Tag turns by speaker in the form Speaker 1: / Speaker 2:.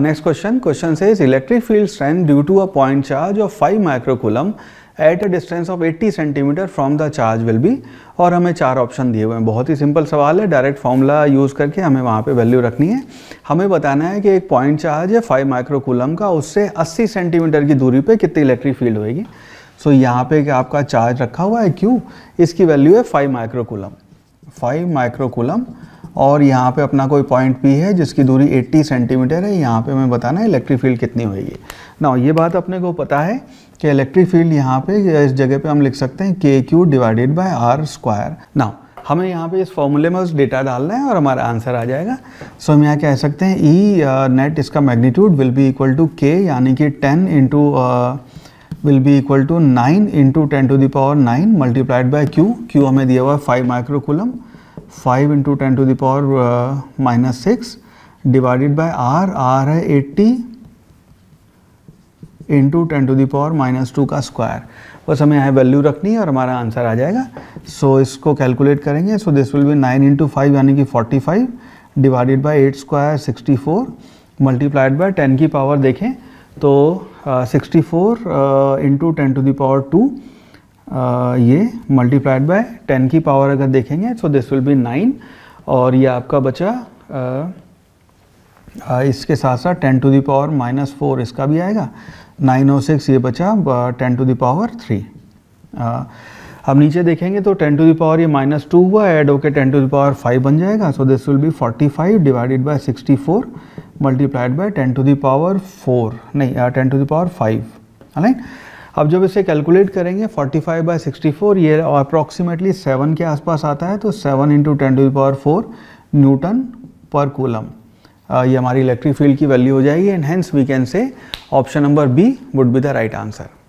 Speaker 1: next question question से electric field strength due to a point charge of five microcoulomb at a distance of 80 centimetre from the charge will be और हमें चार option दिए हुए हैं बहुत ही simple सवाल है डायरेक्ट फॉर्मूला यूज़ करके हमें वहाँ पे वैल्यू रखनी है हमें बताना है कि एक पॉइंट चार्ज है फाइव माइक्रोकुलम का उससे 80 सेंटीमीटर की दूरी पे कितनी इलेक्ट्रिक फील्ड होएगी सो so, यहाँ पे आपका चार्ज रखा हुआ है क्यों इसकी वैल्यू है फाइव माइक्रोकुलम फाइव माइक्रोकुलम और यहाँ पे अपना कोई पॉइंट पी है जिसकी दूरी 80 सेंटीमीटर है यहाँ पे हमें बताना है इलेक्ट्रिक फील्ड कितनी होगी ना ये बात अपने को पता है कि इलेक्ट्रिक फील्ड यहाँ पे इस जगह पे हम लिख सकते हैं K Q divided by R square ना हमें यहाँ पे इस फॉर्मूले में उस डेटा डालना है और हमारा आंसर आ जाएगा सो हम यहाँ कह सकते हैं ई e, नेट uh, इसका magnitude will be equal to K यानी कि ten into will be equal to nine into ten to the power nine multiplied by Q Q हमें दिया हुआ है five microcoulomb five into ten to the power minus six divided by R R है eighty into ten to the power minus two का square बस हमें यहाँ value रखनी है और हमारा आंसर आ जाएगा सो so, इसको कैलकुलेट करेंगे so this will be nine into five यानी कि forty five divided by eight square sixty four multiplied by ten की पावर देखें तो sixty four into ten to the power two ये मल्टीप्लाइड बाय टेन की power अगर देखेंगे so this will be nine और ये आपका बचा आ, इसके साथ साथ ten to the power minus four इसका भी आएगा नाइन और सिक्स ये बचा टेन टू पावर थ्री अब नीचे देखेंगे तो टेन टू पावर ये माइनस टू हुआ एड होके टेन टू पावर फाइव बन जाएगा so this will be forty five divided by sixty four multiplied by ten to power four नहीं टेन टू पावर फाइव ना अब जब इसे कैलकुलेट करेंगे 45 फाइव बाई सिक्सटी ये अप्रॉक्सीमेटली सेवन के आसपास आता है तो seven into ten to power four newton per coulomb ये हमारी इलेक्ट्रिक फील्ड की वैल्यू हो जाएगी and hence we can say option number B would be the right answer